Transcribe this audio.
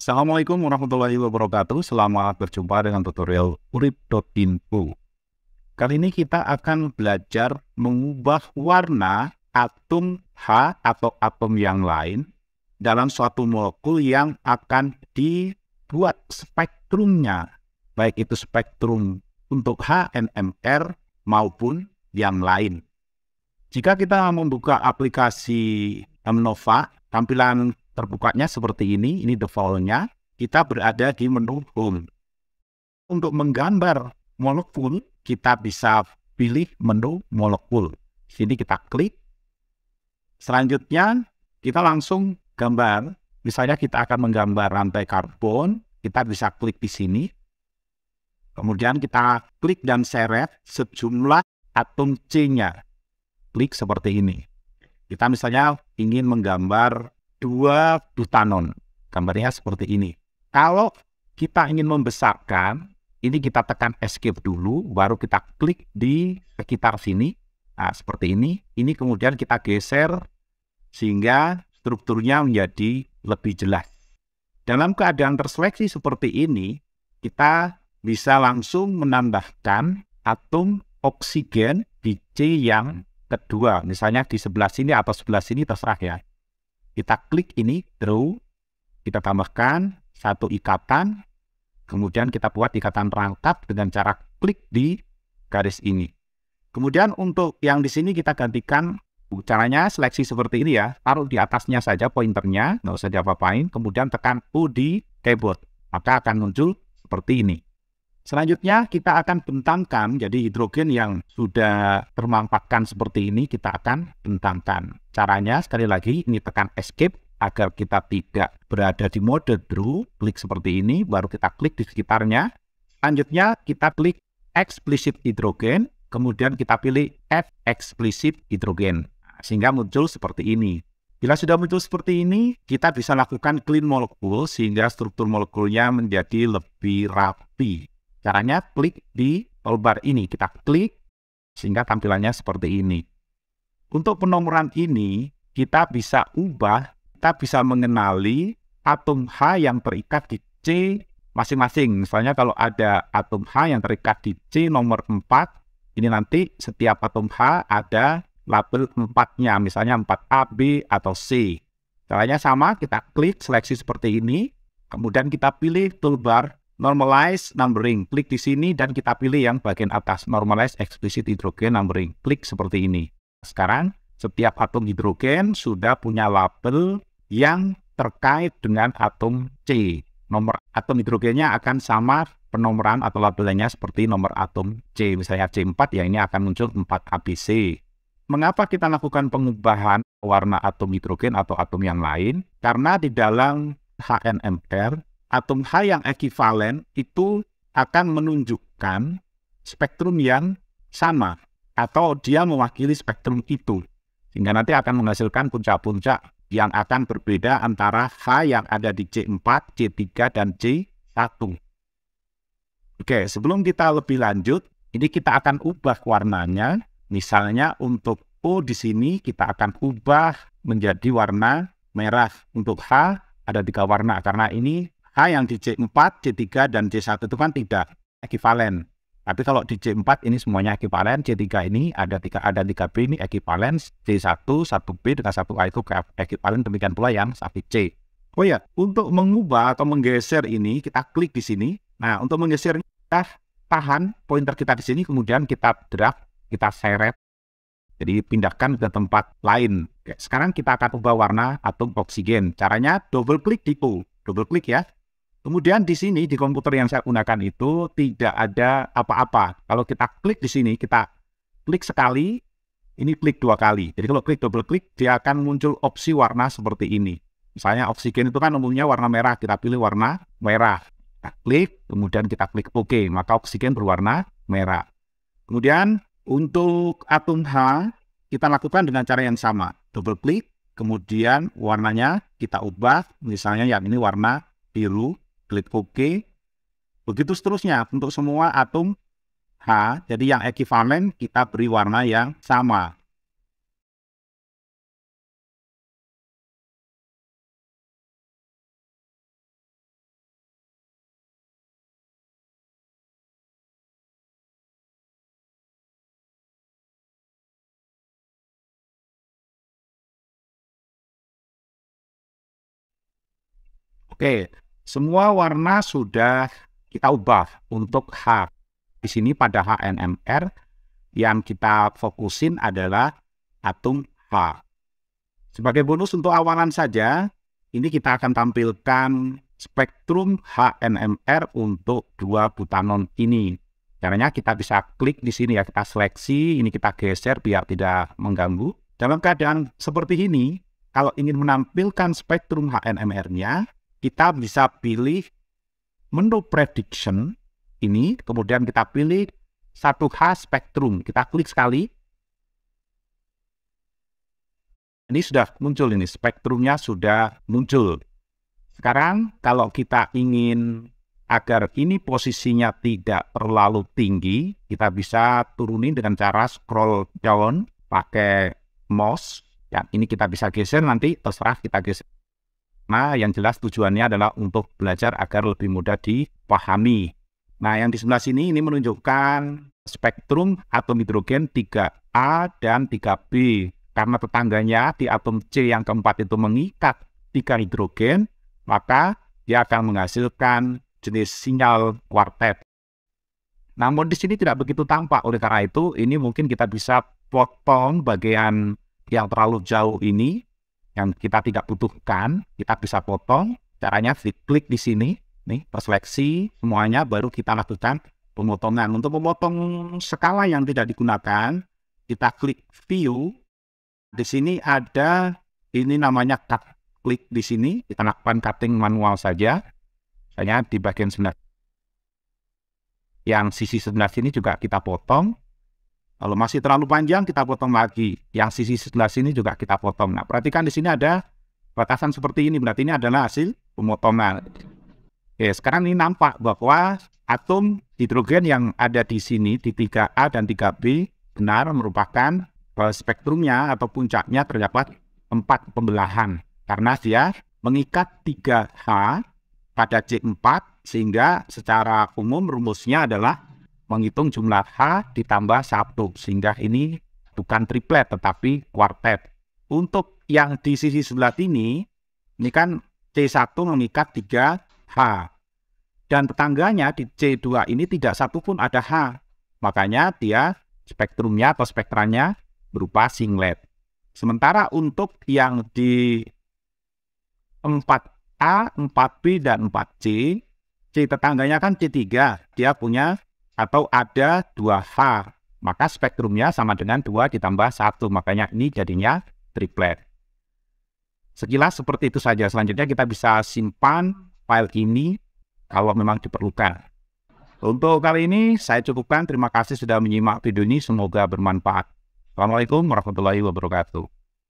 Assalamualaikum warahmatullahi wabarakatuh. Selamat berjumpa dengan tutorial urip.info. Kali ini kita akan belajar mengubah warna atom H atau atom yang lain dalam suatu molekul yang akan dibuat spektrumnya, baik itu spektrum untuk H, NMR, maupun yang lain. Jika kita membuka aplikasi Amnova, tampilan terbukanya seperti ini, ini defaultnya, kita berada di menu Home. Untuk menggambar molekul, kita bisa pilih menu molekul. Sini kita klik. Selanjutnya, kita langsung gambar. Misalnya kita akan menggambar rantai karbon, kita bisa klik di sini. Kemudian kita klik dan seret sejumlah atom C-nya. Klik seperti ini. Kita misalnya ingin menggambar dua butanon. Gambarnya seperti ini. Kalau kita ingin membesarkan, ini kita tekan escape dulu, baru kita klik di sekitar sini. Nah, seperti ini. Ini kemudian kita geser sehingga strukturnya menjadi lebih jelas. Dalam keadaan terseleksi seperti ini, kita bisa langsung menambahkan atom oksigen di C yang kedua. Misalnya di sebelah sini atau sebelah sini terserah ya. Kita klik ini draw, kita tambahkan satu ikatan, kemudian kita buat ikatan rangkap dengan cara klik di garis ini. Kemudian untuk yang di sini kita gantikan caranya seleksi seperti ini ya, taruh di atasnya saja pointernya, nggak usah diapa-apain, kemudian tekan U di keyboard, maka akan muncul seperti ini. Selanjutnya kita akan bentangkan, jadi hidrogen yang sudah termampatkan seperti ini kita akan bentangkan. Caranya sekali lagi ini tekan escape agar kita tidak berada di mode draw, klik seperti ini, baru kita klik di sekitarnya. Selanjutnya kita klik explicit hidrogen, kemudian kita pilih f explicit hidrogen, nah, sehingga muncul seperti ini. Bila sudah muncul seperti ini, kita bisa lakukan clean molekul sehingga struktur molekulnya menjadi lebih rapi. Caranya klik di toolbar ini. Kita klik sehingga tampilannya seperti ini. Untuk penomoran ini, kita bisa ubah, kita bisa mengenali atom H yang terikat di C masing-masing. Misalnya kalau ada atom H yang terikat di C nomor 4, ini nanti setiap atom H ada label 4-nya, misalnya 4A, B, atau C. Caranya sama, kita klik seleksi seperti ini, kemudian kita pilih toolbar normalize numbering. Klik di sini dan kita pilih yang bagian atas, normalize explicit hidrogen numbering. Klik seperti ini. Sekarang, setiap atom hidrogen sudah punya label yang terkait dengan atom C. Nomor atom hidrogennya akan sama penomoran atau labelnya seperti nomor atom C. Misalnya C4, ya ini akan muncul 4 ABC. Mengapa kita lakukan pengubahan warna atom hidrogen atau atom yang lain? Karena di dalam HNMR atom H yang ekivalen itu akan menunjukkan spektrum yang sama atau dia mewakili spektrum itu. Sehingga nanti akan menghasilkan puncak-puncak yang akan berbeda antara H yang ada di C4, C3, dan C1. Oke, sebelum kita lebih lanjut, ini kita akan ubah warnanya. Misalnya untuk O di sini kita akan ubah menjadi warna merah. Untuk H ada tiga warna karena ini yang di C4, C3, dan C1 itu kan tidak ekivalen. Tapi kalau di C4 ini semuanya ekivalen, C3 ini ada tiga ada tiga 3B ini ekivalen, C1, 1B dengan 1A itu ekivalen, demikian pula yang 1C. Oh ya, untuk mengubah atau menggeser ini, kita klik di sini. Nah, untuk menggeser kita tahan pointer kita di sini, kemudian kita drag kita seret. Jadi pindahkan ke tempat lain. Oke, sekarang kita akan ubah warna atom oksigen. Caranya double klik di pool, Double klik ya. Kemudian di sini di komputer yang saya gunakan itu tidak ada apa-apa. Kalau kita klik di sini, kita klik sekali, ini klik dua kali. Jadi kalau klik double klik, dia akan muncul opsi warna seperti ini. Misalnya oksigen itu kan umumnya warna merah, kita pilih warna merah. Kita klik, kemudian kita klik OK, maka oksigen berwarna merah. Kemudian untuk atom H, kita lakukan dengan cara yang sama. Double klik, kemudian warnanya kita ubah, misalnya yang ini warna biru, klik OK. Begitu seterusnya untuk semua atom H, jadi yang ekivalen kita beri warna yang sama. Oke, semua warna sudah kita ubah untuk H. Di sini pada HNMR yang kita fokusin adalah atom H. Sebagai bonus untuk awalan saja, ini kita akan tampilkan spektrum HNMR untuk dua butanon ini. Caranya kita bisa klik di sini ya, kita seleksi, ini kita geser biar tidak mengganggu. Dalam keadaan seperti ini, kalau ingin menampilkan spektrum HNMR-nya, kita bisa pilih menu prediction ini, kemudian kita pilih satu h spektrum Kita klik sekali. Ini sudah muncul ini, spektrumnya sudah muncul. Sekarang kalau kita ingin agar ini posisinya tidak terlalu tinggi, kita bisa turunin dengan cara scroll down pakai mouse. Dan ya, ini kita bisa geser nanti terserah kita geser. Nah, yang jelas tujuannya adalah untuk belajar agar lebih mudah dipahami. Nah, yang di sebelah sini ini menunjukkan spektrum atom hidrogen 3A dan 3B. Karena tetangganya di atom C yang keempat itu mengikat tiga hidrogen, maka dia akan menghasilkan jenis sinyal kuartet. Namun di sini tidak begitu tampak, oleh karena itu ini mungkin kita bisa potong bagian yang terlalu jauh ini yang kita tidak butuhkan, kita bisa potong. Caranya klik di sini, nih seleksi semuanya baru kita lakukan pemotongan. Untuk memotong skala yang tidak digunakan, kita klik view. Di sini ada ini namanya cut. Klik di sini, kita lakukan cutting manual saja. Hanya di bagian sebelah yang sisi sebelah sini juga kita potong. Kalau masih terlalu panjang kita potong lagi. Yang sisi sebelah sini juga kita potong. Nah, perhatikan di sini ada batasan seperti ini. Berarti ini adalah hasil pemotongan. Oke, sekarang ini nampak bahwa atom hidrogen yang ada di sini di 3A dan 3B benar merupakan spektrumnya atau puncaknya terdapat empat pembelahan karena dia mengikat 3H pada C4 sehingga secara umum rumusnya adalah menghitung jumlah H ditambah satu sehingga ini bukan triplet tetapi kuartet. Untuk yang di sisi sebelah ini, ini kan C1 mengikat 3H. Dan tetangganya di C2 ini tidak satu pun ada H. Makanya dia spektrumnya atau spektranya berupa singlet. Sementara untuk yang di 4A, 4B, dan 4C, C tetangganya kan C3. Dia punya atau ada dua var, maka spektrumnya sama dengan dua ditambah satu makanya ini jadinya triplet. Sekilas seperti itu saja, selanjutnya kita bisa simpan file ini kalau memang diperlukan. Untuk kali ini saya cukupkan, terima kasih sudah menyimak video ini, semoga bermanfaat. Assalamualaikum warahmatullahi wabarakatuh.